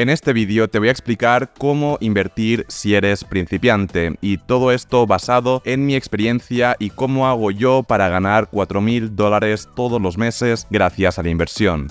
En este vídeo te voy a explicar cómo invertir si eres principiante y todo esto basado en mi experiencia y cómo hago yo para ganar 4.000 dólares todos los meses gracias a la inversión.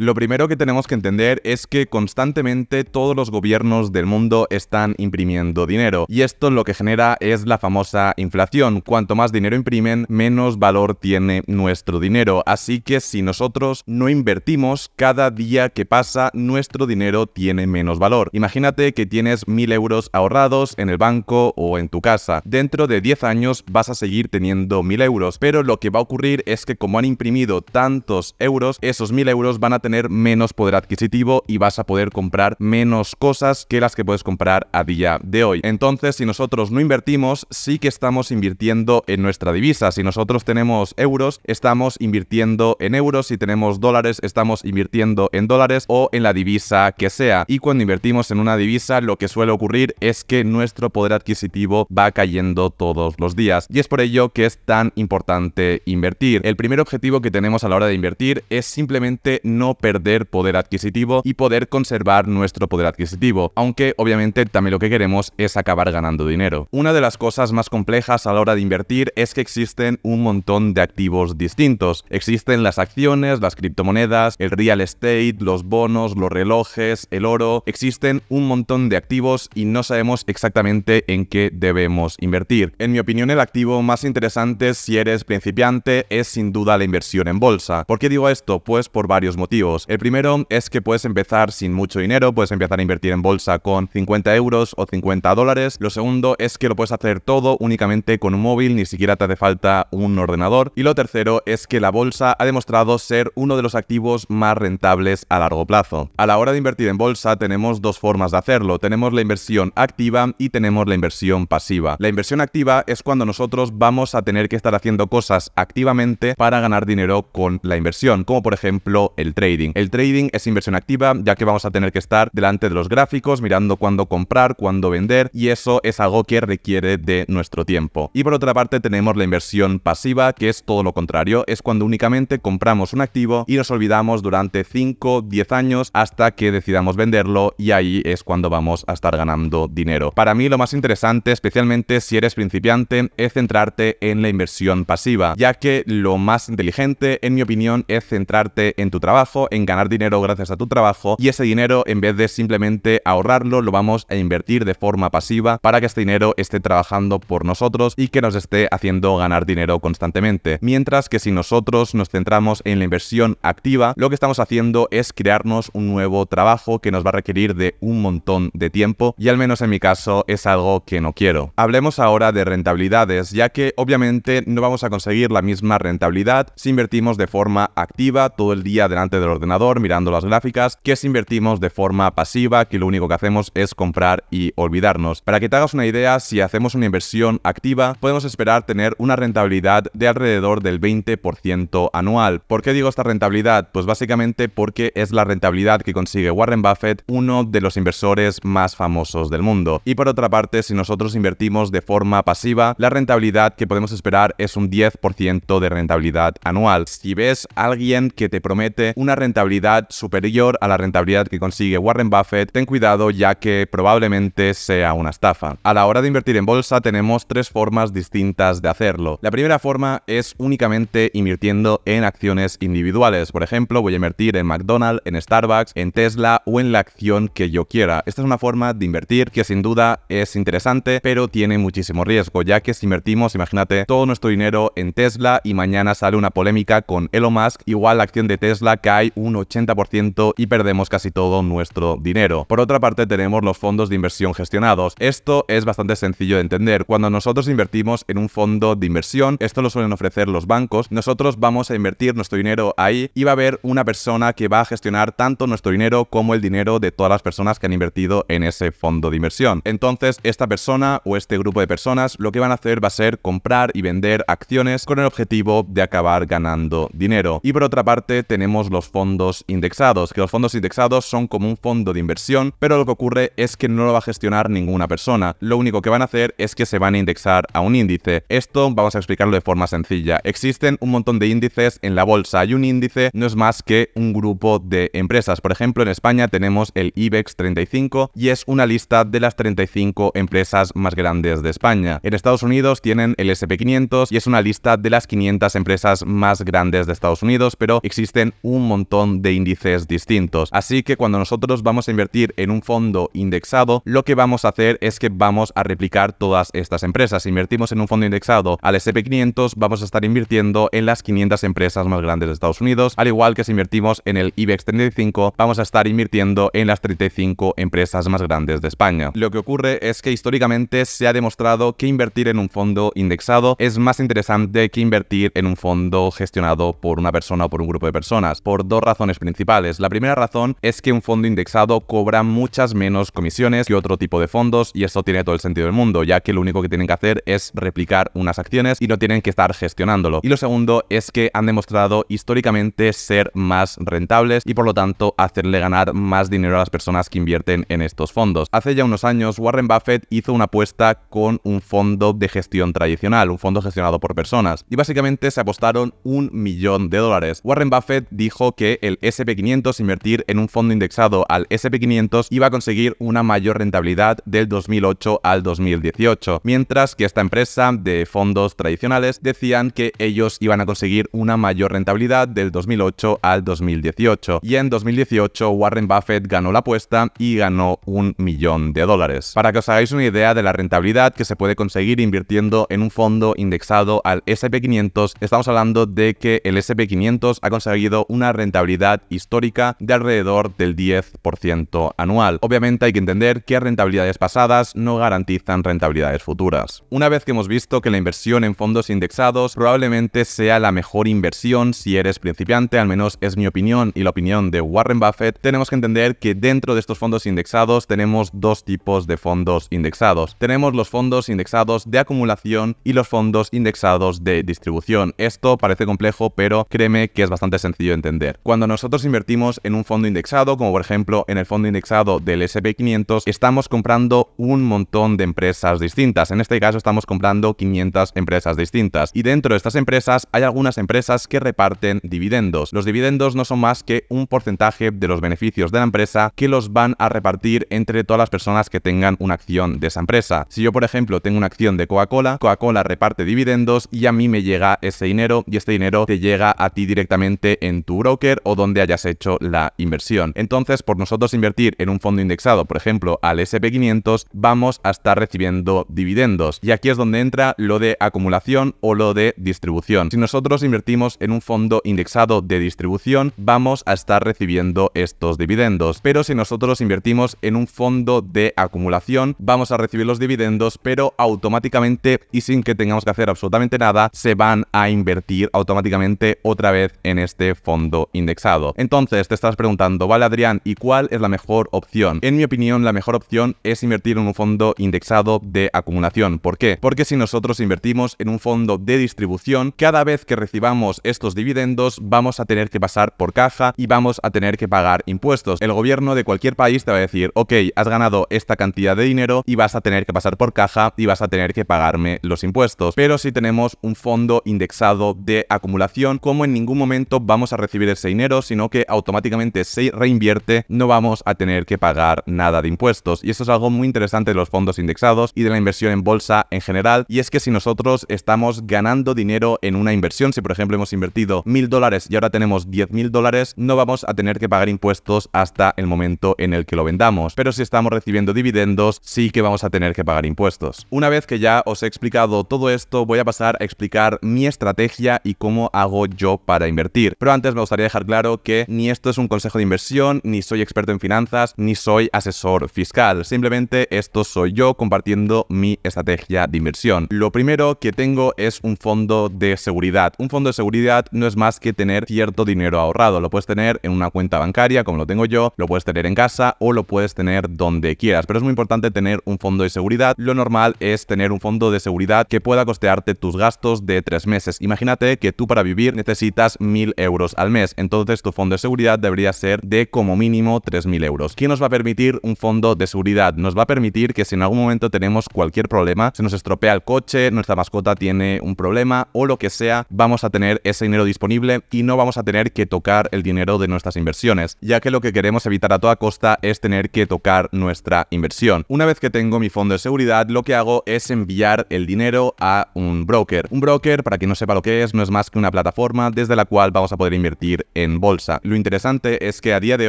Lo primero que tenemos que entender es que constantemente todos los gobiernos del mundo están imprimiendo dinero y esto lo que genera es la famosa inflación. Cuanto más dinero imprimen, menos valor tiene nuestro dinero. Así que si nosotros no invertimos, cada día que pasa nuestro dinero tiene menos valor. Imagínate que tienes 1000 euros ahorrados en el banco o en tu casa. Dentro de 10 años vas a seguir teniendo 1000 euros, pero lo que va a ocurrir es que como han imprimido tantos euros, esos 1000 euros van a tener tener menos poder adquisitivo y vas a poder comprar menos cosas que las que puedes comprar a día de hoy. Entonces, si nosotros no invertimos, sí que estamos invirtiendo en nuestra divisa. Si nosotros tenemos euros, estamos invirtiendo en euros. Si tenemos dólares, estamos invirtiendo en dólares o en la divisa que sea. Y cuando invertimos en una divisa, lo que suele ocurrir es que nuestro poder adquisitivo va cayendo todos los días. Y es por ello que es tan importante invertir. El primer objetivo que tenemos a la hora de invertir es simplemente no perder poder adquisitivo y poder conservar nuestro poder adquisitivo, aunque obviamente también lo que queremos es acabar ganando dinero. Una de las cosas más complejas a la hora de invertir es que existen un montón de activos distintos. Existen las acciones, las criptomonedas, el real estate, los bonos, los relojes, el oro. Existen un montón de activos y no sabemos exactamente en qué debemos invertir. En mi opinión, el activo más interesante si eres principiante es sin duda la inversión en bolsa. ¿Por qué digo esto? Pues por varios motivos. El primero es que puedes empezar sin mucho dinero, puedes empezar a invertir en bolsa con 50 euros o 50 dólares. Lo segundo es que lo puedes hacer todo únicamente con un móvil, ni siquiera te hace falta un ordenador. Y lo tercero es que la bolsa ha demostrado ser uno de los activos más rentables a largo plazo. A la hora de invertir en bolsa tenemos dos formas de hacerlo. Tenemos la inversión activa y tenemos la inversión pasiva. La inversión activa es cuando nosotros vamos a tener que estar haciendo cosas activamente para ganar dinero con la inversión, como por ejemplo el trading. El trading es inversión activa, ya que vamos a tener que estar delante de los gráficos, mirando cuándo comprar, cuándo vender, y eso es algo que requiere de nuestro tiempo. Y por otra parte tenemos la inversión pasiva, que es todo lo contrario, es cuando únicamente compramos un activo y nos olvidamos durante 5, 10 años hasta que decidamos venderlo y ahí es cuando vamos a estar ganando dinero. Para mí lo más interesante, especialmente si eres principiante, es centrarte en la inversión pasiva, ya que lo más inteligente, en mi opinión, es centrarte en tu trabajo, en ganar dinero gracias a tu trabajo y ese dinero en vez de simplemente ahorrarlo lo vamos a invertir de forma pasiva para que este dinero esté trabajando por nosotros y que nos esté haciendo ganar dinero constantemente. Mientras que si nosotros nos centramos en la inversión activa, lo que estamos haciendo es crearnos un nuevo trabajo que nos va a requerir de un montón de tiempo y al menos en mi caso es algo que no quiero. Hablemos ahora de rentabilidades, ya que obviamente no vamos a conseguir la misma rentabilidad si invertimos de forma activa todo el día delante de ordenador mirando las gráficas, que si invertimos de forma pasiva, que lo único que hacemos es comprar y olvidarnos. Para que te hagas una idea, si hacemos una inversión activa, podemos esperar tener una rentabilidad de alrededor del 20% anual. ¿Por qué digo esta rentabilidad? Pues básicamente porque es la rentabilidad que consigue Warren Buffett, uno de los inversores más famosos del mundo. Y por otra parte, si nosotros invertimos de forma pasiva, la rentabilidad que podemos esperar es un 10% de rentabilidad anual. Si ves a alguien que te promete una rentabilidad superior a la rentabilidad que consigue Warren Buffett, ten cuidado ya que probablemente sea una estafa. A la hora de invertir en bolsa tenemos tres formas distintas de hacerlo. La primera forma es únicamente invirtiendo en acciones individuales. Por ejemplo, voy a invertir en McDonald's, en Starbucks, en Tesla o en la acción que yo quiera. Esta es una forma de invertir que sin duda es interesante, pero tiene muchísimo riesgo, ya que si invertimos, imagínate, todo nuestro dinero en Tesla y mañana sale una polémica con Elon Musk, igual la acción de Tesla cae un 80% y perdemos casi todo nuestro dinero. Por otra parte tenemos los fondos de inversión gestionados. Esto es bastante sencillo de entender. Cuando nosotros invertimos en un fondo de inversión, esto lo suelen ofrecer los bancos, nosotros vamos a invertir nuestro dinero ahí y va a haber una persona que va a gestionar tanto nuestro dinero como el dinero de todas las personas que han invertido en ese fondo de inversión. Entonces, esta persona o este grupo de personas lo que van a hacer va a ser comprar y vender acciones con el objetivo de acabar ganando dinero. Y por otra parte tenemos los fondos fondos indexados, que los fondos indexados son como un fondo de inversión, pero lo que ocurre es que no lo va a gestionar ninguna persona. Lo único que van a hacer es que se van a indexar a un índice. Esto vamos a explicarlo de forma sencilla. Existen un montón de índices en la bolsa y un índice no es más que un grupo de empresas. Por ejemplo, en España tenemos el IBEX 35 y es una lista de las 35 empresas más grandes de España. En Estados Unidos tienen el SP500 y es una lista de las 500 empresas más grandes de Estados Unidos, pero existen un montón de índices distintos. Así que cuando nosotros vamos a invertir en un fondo indexado, lo que vamos a hacer es que vamos a replicar todas estas empresas. Si invertimos en un fondo indexado al SP500, vamos a estar invirtiendo en las 500 empresas más grandes de Estados Unidos, al igual que si invertimos en el IBEX 35, vamos a estar invirtiendo en las 35 empresas más grandes de España. Lo que ocurre es que históricamente se ha demostrado que invertir en un fondo indexado es más interesante que invertir en un fondo gestionado por una persona o por un grupo de personas, por dos razones principales. La primera razón es que un fondo indexado cobra muchas menos comisiones que otro tipo de fondos y eso tiene todo el sentido del mundo, ya que lo único que tienen que hacer es replicar unas acciones y no tienen que estar gestionándolo. Y lo segundo es que han demostrado históricamente ser más rentables y por lo tanto hacerle ganar más dinero a las personas que invierten en estos fondos. Hace ya unos años Warren Buffett hizo una apuesta con un fondo de gestión tradicional, un fondo gestionado por personas y básicamente se apostaron un millón de dólares. Warren Buffett dijo que que el SP500, invertir en un fondo indexado al SP500 iba a conseguir una mayor rentabilidad del 2008 al 2018, mientras que esta empresa de fondos tradicionales decían que ellos iban a conseguir una mayor rentabilidad del 2008 al 2018. Y en 2018 Warren Buffett ganó la apuesta y ganó un millón de dólares. Para que os hagáis una idea de la rentabilidad que se puede conseguir invirtiendo en un fondo indexado al SP500, estamos hablando de que el SP500 ha conseguido una rentabilidad rentabilidad histórica de alrededor del 10% anual. Obviamente hay que entender que rentabilidades pasadas no garantizan rentabilidades futuras. Una vez que hemos visto que la inversión en fondos indexados probablemente sea la mejor inversión si eres principiante, al menos es mi opinión y la opinión de Warren Buffett, tenemos que entender que dentro de estos fondos indexados tenemos dos tipos de fondos indexados. Tenemos los fondos indexados de acumulación y los fondos indexados de distribución. Esto parece complejo, pero créeme que es bastante sencillo de entender. Cuando nosotros invertimos en un fondo indexado, como por ejemplo en el fondo indexado del SP500, estamos comprando un montón de empresas distintas. En este caso estamos comprando 500 empresas distintas. Y dentro de estas empresas hay algunas empresas que reparten dividendos. Los dividendos no son más que un porcentaje de los beneficios de la empresa que los van a repartir entre todas las personas que tengan una acción de esa empresa. Si yo por ejemplo tengo una acción de Coca-Cola, Coca-Cola reparte dividendos y a mí me llega ese dinero y este dinero te llega a ti directamente en tu broker o donde hayas hecho la inversión. Entonces, por nosotros invertir en un fondo indexado, por ejemplo, al SP500, vamos a estar recibiendo dividendos. Y aquí es donde entra lo de acumulación o lo de distribución. Si nosotros invertimos en un fondo indexado de distribución, vamos a estar recibiendo estos dividendos. Pero si nosotros invertimos en un fondo de acumulación, vamos a recibir los dividendos, pero automáticamente y sin que tengamos que hacer absolutamente nada, se van a invertir automáticamente otra vez en este fondo indexado indexado. Entonces te estás preguntando, vale Adrián, ¿y cuál es la mejor opción? En mi opinión, la mejor opción es invertir en un fondo indexado de acumulación. ¿Por qué? Porque si nosotros invertimos en un fondo de distribución, cada vez que recibamos estos dividendos vamos a tener que pasar por caja y vamos a tener que pagar impuestos. El gobierno de cualquier país te va a decir, ok, has ganado esta cantidad de dinero y vas a tener que pasar por caja y vas a tener que pagarme los impuestos. Pero si tenemos un fondo indexado de acumulación, como en ningún momento vamos a recibir ese dinero, sino que automáticamente se reinvierte, no vamos a tener que pagar nada de impuestos. Y eso es algo muy interesante de los fondos indexados y de la inversión en bolsa en general. Y es que si nosotros estamos ganando dinero en una inversión, si por ejemplo hemos invertido mil dólares y ahora tenemos diez mil dólares, no vamos a tener que pagar impuestos hasta el momento en el que lo vendamos. Pero si estamos recibiendo dividendos, sí que vamos a tener que pagar impuestos. Una vez que ya os he explicado todo esto, voy a pasar a explicar mi estrategia y cómo hago yo para invertir. Pero antes me gustaría dejar claro que ni esto es un consejo de inversión, ni soy experto en finanzas, ni soy asesor fiscal. Simplemente esto soy yo compartiendo mi estrategia de inversión. Lo primero que tengo es un fondo de seguridad. Un fondo de seguridad no es más que tener cierto dinero ahorrado. Lo puedes tener en una cuenta bancaria, como lo tengo yo, lo puedes tener en casa o lo puedes tener donde quieras. Pero es muy importante tener un fondo de seguridad. Lo normal es tener un fondo de seguridad que pueda costearte tus gastos de tres meses. Imagínate que tú para vivir necesitas mil euros al mes entonces tu fondo de seguridad debería ser de como mínimo 3.000 euros. ¿Qué nos va a permitir un fondo de seguridad? Nos va a permitir que si en algún momento tenemos cualquier problema, se nos estropea el coche, nuestra mascota tiene un problema o lo que sea, vamos a tener ese dinero disponible y no vamos a tener que tocar el dinero de nuestras inversiones, ya que lo que queremos evitar a toda costa es tener que tocar nuestra inversión. Una vez que tengo mi fondo de seguridad, lo que hago es enviar el dinero a un broker. Un broker, para quien no sepa lo que es, no es más que una plataforma desde la cual vamos a poder invertir en bolsa. Lo interesante es que a día de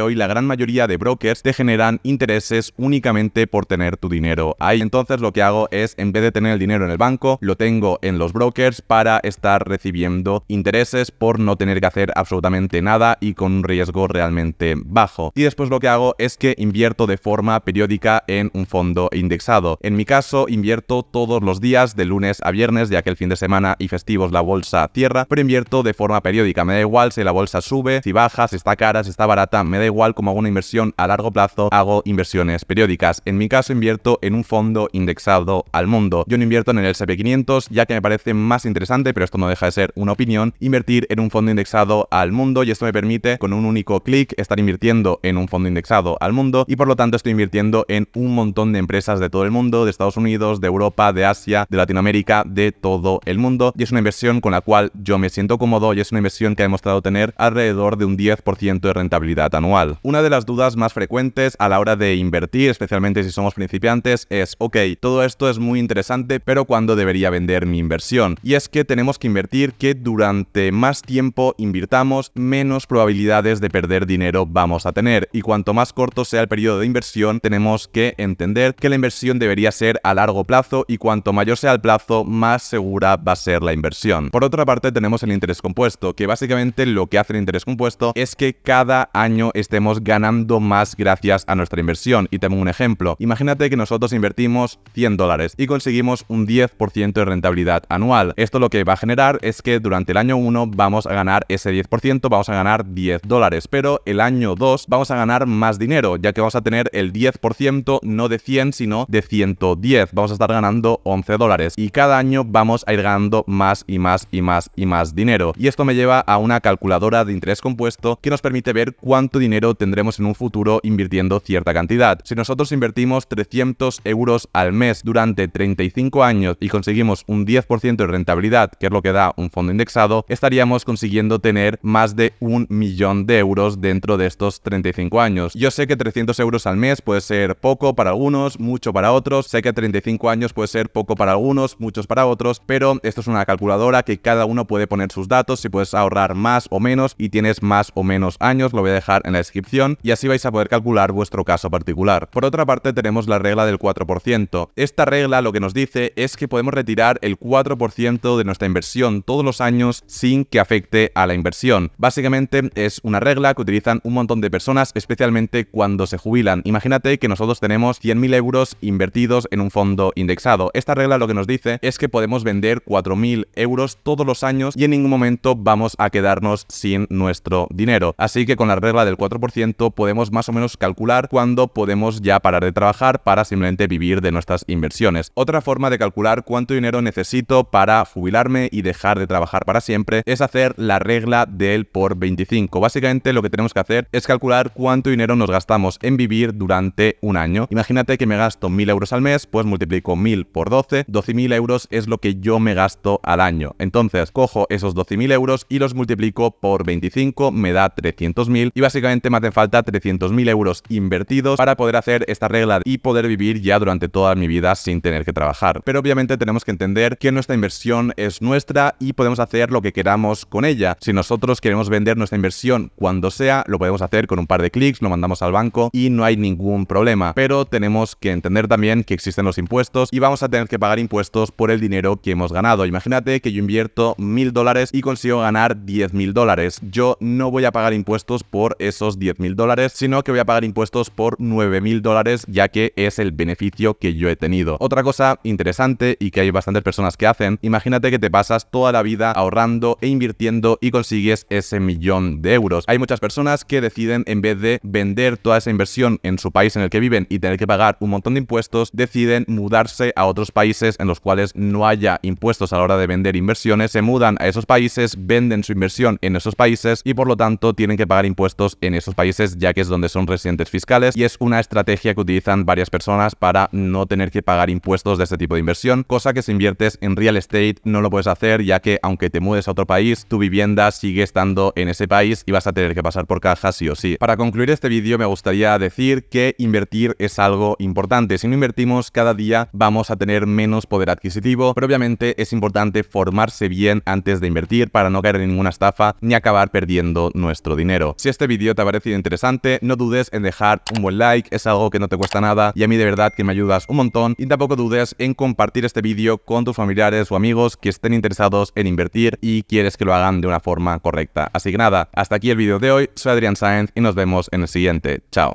hoy la gran mayoría de brokers te generan intereses únicamente por tener tu dinero ahí. Entonces lo que hago es, en vez de tener el dinero en el banco, lo tengo en los brokers para estar recibiendo intereses por no tener que hacer absolutamente nada y con un riesgo realmente bajo. Y después lo que hago es que invierto de forma periódica en un fondo indexado. En mi caso, invierto todos los días de lunes a viernes, ya que el fin de semana y festivos la bolsa cierra, pero invierto de forma periódica. Me da igual si la bolsa sube, si baja, si está cara, si está barata, me da igual como hago una inversión a largo plazo, hago inversiones periódicas. En mi caso invierto en un fondo indexado al mundo. Yo no invierto en el SP500 ya que me parece más interesante, pero esto no deja de ser una opinión, invertir en un fondo indexado al mundo y esto me permite con un único clic estar invirtiendo en un fondo indexado al mundo y por lo tanto estoy invirtiendo en un montón de empresas de todo el mundo, de Estados Unidos, de Europa, de Asia, de Latinoamérica, de todo el mundo y es una inversión con la cual yo me siento cómodo y es una inversión que ha demostrado tener alrededor de un 10% de rentabilidad anual. Una de las dudas más frecuentes a la hora de invertir, especialmente si somos principiantes, es, ok, todo esto es muy interesante, pero ¿cuándo debería vender mi inversión? Y es que tenemos que invertir que durante más tiempo invirtamos, menos probabilidades de perder dinero vamos a tener. Y cuanto más corto sea el periodo de inversión, tenemos que entender que la inversión debería ser a largo plazo y cuanto mayor sea el plazo, más segura va a ser la inversión. Por otra parte, tenemos el interés compuesto, que básicamente lo que hace el interés es compuesto es que cada año estemos ganando más gracias a nuestra inversión. Y tengo un ejemplo. Imagínate que nosotros invertimos 100 dólares y conseguimos un 10% de rentabilidad anual. Esto lo que va a generar es que durante el año 1 vamos a ganar ese 10%, vamos a ganar 10 dólares, pero el año 2 vamos a ganar más dinero, ya que vamos a tener el 10% no de 100, sino de 110. Vamos a estar ganando 11 dólares y cada año vamos a ir ganando más y más y más y más dinero. Y esto me lleva a una calculadora de es compuesto que nos permite ver cuánto dinero tendremos en un futuro invirtiendo cierta cantidad. Si nosotros invertimos 300 euros al mes durante 35 años y conseguimos un 10% de rentabilidad, que es lo que da un fondo indexado, estaríamos consiguiendo tener más de un millón de euros dentro de estos 35 años. Yo sé que 300 euros al mes puede ser poco para algunos, mucho para otros, sé que 35 años puede ser poco para algunos, muchos para otros, pero esto es una calculadora que cada uno puede poner sus datos, si puedes ahorrar más o menos y tienes más o menos años, lo voy a dejar en la descripción y así vais a poder calcular vuestro caso particular. Por otra parte tenemos la regla del 4%. Esta regla lo que nos dice es que podemos retirar el 4% de nuestra inversión todos los años sin que afecte a la inversión. Básicamente es una regla que utilizan un montón de personas, especialmente cuando se jubilan. Imagínate que nosotros tenemos 100.000 euros invertidos en un fondo indexado. Esta regla lo que nos dice es que podemos vender 4.000 euros todos los años y en ningún momento vamos a quedarnos sin nuestro dinero. Así que con la regla del 4% podemos más o menos calcular cuándo podemos ya parar de trabajar para simplemente vivir de nuestras inversiones. Otra forma de calcular cuánto dinero necesito para jubilarme y dejar de trabajar para siempre es hacer la regla del por 25. Básicamente lo que tenemos que hacer es calcular cuánto dinero nos gastamos en vivir durante un año. Imagínate que me gasto 1000 euros al mes, pues multiplico 1000 por 12, 12.000 euros es lo que yo me gasto al año. Entonces cojo esos 12.000 euros y los multiplico por 25 me da 300.000 y básicamente me hacen falta 300.000 euros invertidos para poder hacer esta regla y poder vivir ya durante toda mi vida sin tener que trabajar. Pero obviamente tenemos que entender que nuestra inversión es nuestra y podemos hacer lo que queramos con ella. Si nosotros queremos vender nuestra inversión cuando sea, lo podemos hacer con un par de clics, lo mandamos al banco y no hay ningún problema. Pero tenemos que entender también que existen los impuestos y vamos a tener que pagar impuestos por el dinero que hemos ganado. Imagínate que yo invierto mil dólares y consigo ganar 10 mil dólares. Yo no voy a pagar impuestos por esos 10.000 dólares, sino que voy a pagar impuestos por 9.000 dólares, ya que es el beneficio que yo he tenido. Otra cosa interesante y que hay bastantes personas que hacen, imagínate que te pasas toda la vida ahorrando e invirtiendo y consigues ese millón de euros. Hay muchas personas que deciden, en vez de vender toda esa inversión en su país en el que viven y tener que pagar un montón de impuestos, deciden mudarse a otros países en los cuales no haya impuestos a la hora de vender inversiones, se mudan a esos países, venden su inversión en esos países y por lo tanto tienen que pagar impuestos en esos países ya que es donde son residentes fiscales y es una estrategia que utilizan varias personas para no tener que pagar impuestos de este tipo de inversión, cosa que si inviertes en real estate no lo puedes hacer ya que aunque te mudes a otro país, tu vivienda sigue estando en ese país y vas a tener que pasar por caja sí o sí. Para concluir este vídeo me gustaría decir que invertir es algo importante. Si no invertimos cada día vamos a tener menos poder adquisitivo, pero obviamente es importante formarse bien antes de invertir para no caer en ninguna estafa ni acabar perdiendo nuestro dinero. Si este vídeo te ha parecido interesante, no dudes en dejar un buen like, es algo que no te cuesta nada y a mí de verdad que me ayudas un montón y tampoco dudes en compartir este vídeo con tus familiares o amigos que estén interesados en invertir y quieres que lo hagan de una forma correcta. Así que nada, hasta aquí el vídeo de hoy, soy Adrián Sáenz y nos vemos en el siguiente. Chao.